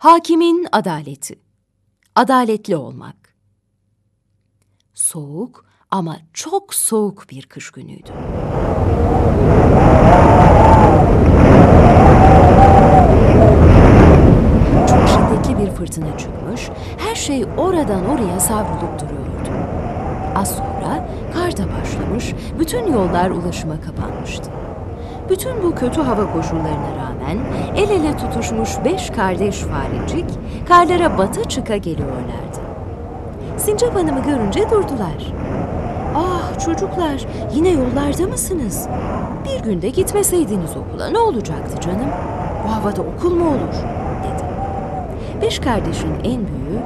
Hakimin adaleti. Adaletli olmak. Soğuk ama çok soğuk bir kış günüydü. Çok şiddetli bir fırtına çıkmış, her şey oradan oraya savrulup duruyordu. Az sonra kar da başlamış, bütün yollar ulaşıma kapanmıştı. Bütün bu kötü hava koşullarına rağmen el ele tutuşmuş beş kardeş farecik karlara batı çıka geliyorlardı. Sincap Hanım'ı görünce durdular. Ah çocuklar yine yollarda mısınız? Bir günde gitmeseydiniz okula ne olacaktı canım? Bu havada okul mu olur? dedi. Beş kardeşin en büyüğü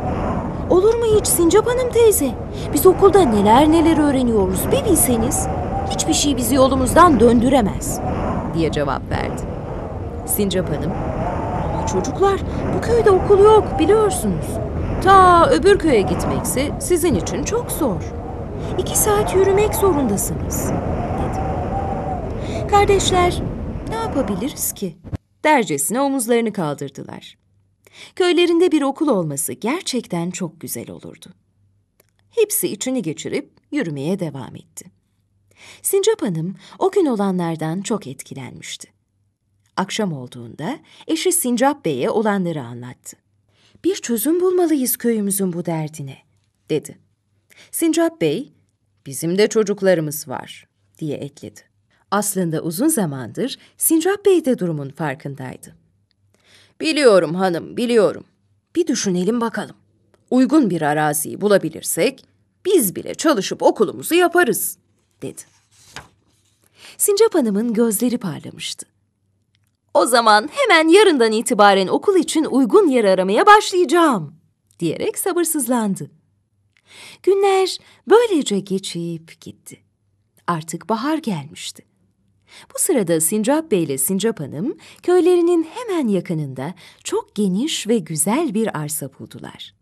Olur mu hiç Sincap Hanım teyze? Biz okulda neler neler öğreniyoruz bir bilseniz. Hiçbir şey bizi yolumuzdan döndüremez.'' diye cevap verdi. Sincap Hanım, ama çocuklar bu köyde okul yok biliyorsunuz. Ta öbür köye gitmekse sizin için çok zor. İki saat yürümek zorundasınız, dedi. Kardeşler ne yapabiliriz ki? Dercesine omuzlarını kaldırdılar. Köylerinde bir okul olması gerçekten çok güzel olurdu. Hepsi içini geçirip yürümeye devam etti. Sincap Hanım o gün olanlardan çok etkilenmişti. Akşam olduğunda eşi Sincap Bey'e olanları anlattı. Bir çözüm bulmalıyız köyümüzün bu derdine, dedi. Sincap Bey, bizim de çocuklarımız var, diye ekledi. Aslında uzun zamandır Sincap Bey de durumun farkındaydı. Biliyorum hanım, biliyorum. Bir düşünelim bakalım. Uygun bir araziyi bulabilirsek biz bile çalışıp okulumuzu yaparız, dedi. Sincap Hanım'ın gözleri parlamıştı. O zaman hemen yarından itibaren okul için uygun yer aramaya başlayacağım diyerek sabırsızlandı. Günler böylece geçip gitti. Artık bahar gelmişti. Bu sırada Sincap Bey ile Sincap Hanım köylerinin hemen yakınında çok geniş ve güzel bir arsa buldular.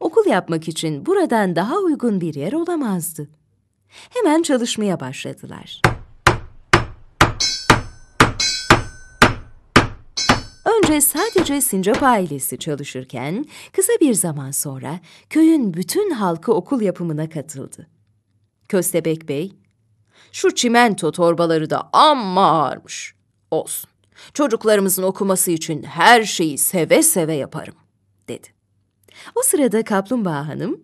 Okul yapmak için buradan daha uygun bir yer olamazdı. Hemen çalışmaya başladılar. Önce sadece Sincap ailesi çalışırken kısa bir zaman sonra köyün bütün halkı okul yapımına katıldı. Köstebek Bey, şu çimento torbaları da amma ağırmış. Olsun, çocuklarımızın okuması için her şeyi seve seve yaparım, dedi. O sırada Kaplumbağa Hanım,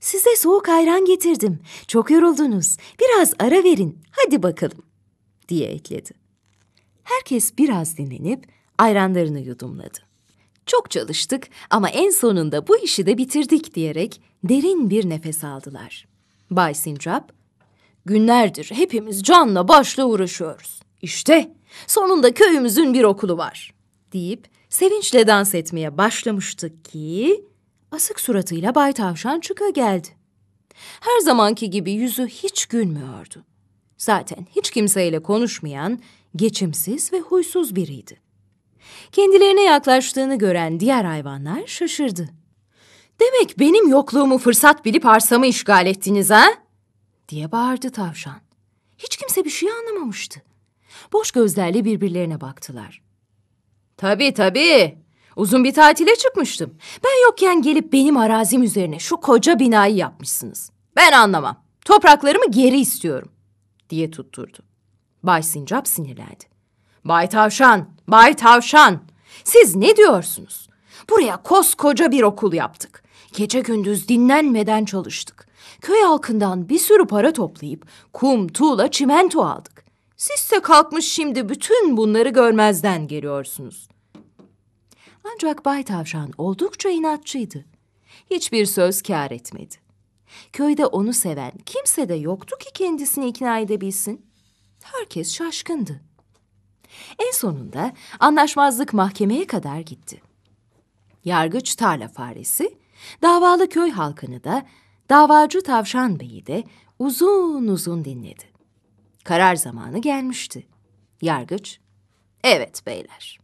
size soğuk ayran getirdim, çok yoruldunuz, biraz ara verin, hadi bakalım, diye ekledi. Herkes biraz dinlenip ayranlarını yudumladı. Çok çalıştık ama en sonunda bu işi de bitirdik diyerek derin bir nefes aldılar. Bay Sincap, günlerdir hepimiz canla başla uğraşıyoruz. İşte sonunda köyümüzün bir okulu var deyip sevinçle dans etmeye başlamıştık ki asık suratıyla Bay Tavşan çıka geldi. Her zamanki gibi yüzü hiç gülmüyordu. Zaten hiç kimseyle konuşmayan, geçimsiz ve huysuz biriydi. Kendilerine yaklaştığını gören diğer hayvanlar şaşırdı. Demek benim yokluğumu fırsat bilip arsamı işgal ettiniz ha? diye bağırdı tavşan. Hiç kimse bir şey anlamamıştı. Boş gözlerle birbirlerine baktılar. Tabii tabii. Uzun bir tatile çıkmıştım. Ben yokken gelip benim arazim üzerine şu koca binayı yapmışsınız. Ben anlamam. Topraklarımı geri istiyorum." diye tutturdu. Bay Sincap sinirlendi. Bay Tavşan, Bay Tavşan, siz ne diyorsunuz? Buraya koskoca bir okul yaptık. Gece gündüz dinlenmeden çalıştık. Köy halkından bir sürü para toplayıp kum, tuğla, çimento aldık. Siz de kalkmış şimdi bütün bunları görmezden geliyorsunuz. Ancak Bay Tavşan oldukça inatçıydı. Hiçbir söz kâr etmedi. Köyde onu seven kimse de yoktu ki kendisini ikna edebilsin. Herkes şaşkındı. En sonunda anlaşmazlık mahkemeye kadar gitti. Yargıç tarla faresi, davalı köy halkını da, davacı tavşan beyi de uzun uzun dinledi. Karar zamanı gelmişti. Yargıç, evet beyler.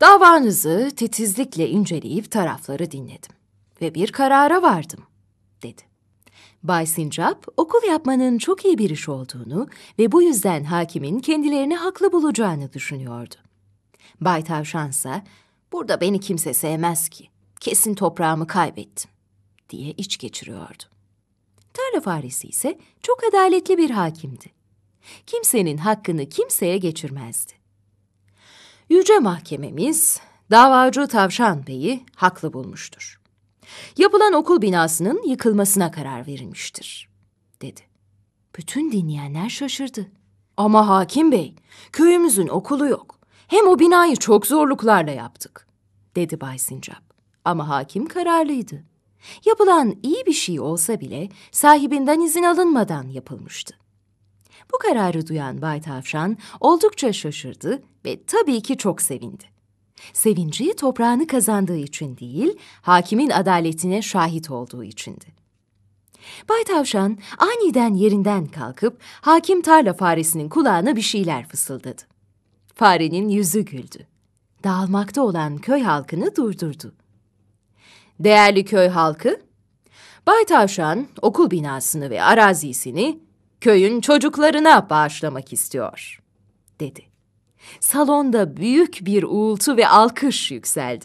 Davanızı titizlikle inceleyip tarafları dinledim ve bir karara vardım, dedi. Bay Sincap, okul yapmanın çok iyi bir iş olduğunu ve bu yüzden hakimin kendilerini haklı bulacağını düşünüyordu. Bay Tavşan ise, burada beni kimse sevmez ki, kesin toprağımı kaybettim, diye iç geçiriyordu. Tarla faresi ise çok adaletli bir hakimdi. Kimsenin hakkını kimseye geçirmezdi. Yüce Mahkememiz, davacı Tavşan Bey'i haklı bulmuştur. Yapılan okul binasının yıkılmasına karar verilmiştir, dedi. Bütün dinleyenler şaşırdı. Ama hakim bey, köyümüzün okulu yok. Hem o binayı çok zorluklarla yaptık, dedi Bay Sincap. Ama hakim kararlıydı. Yapılan iyi bir şey olsa bile sahibinden izin alınmadan yapılmıştı. Bu kararı duyan Bay Tavşan oldukça şaşırdı ve tabii ki çok sevindi. Sevinci toprağını kazandığı için değil, hakimin adaletine şahit olduğu içindi. Bay Tavşan aniden yerinden kalkıp hakim tarla faresinin kulağına bir şeyler fısıldadı. Farenin yüzü güldü. Dağılmakta olan köy halkını durdurdu. Değerli köy halkı, Bay Tavşan okul binasını ve arazisini köyün çocuklarına bağışlamak istiyor, dedi. Salonda büyük bir uğultu ve alkış yükseldi.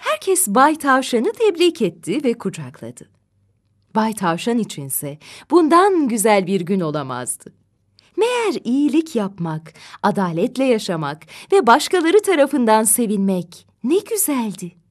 Herkes Bay Tavşan'ı tebrik etti ve kucakladı. Bay Tavşan içinse bundan güzel bir gün olamazdı. Meğer iyilik yapmak, adaletle yaşamak ve başkaları tarafından sevinmek ne güzeldi.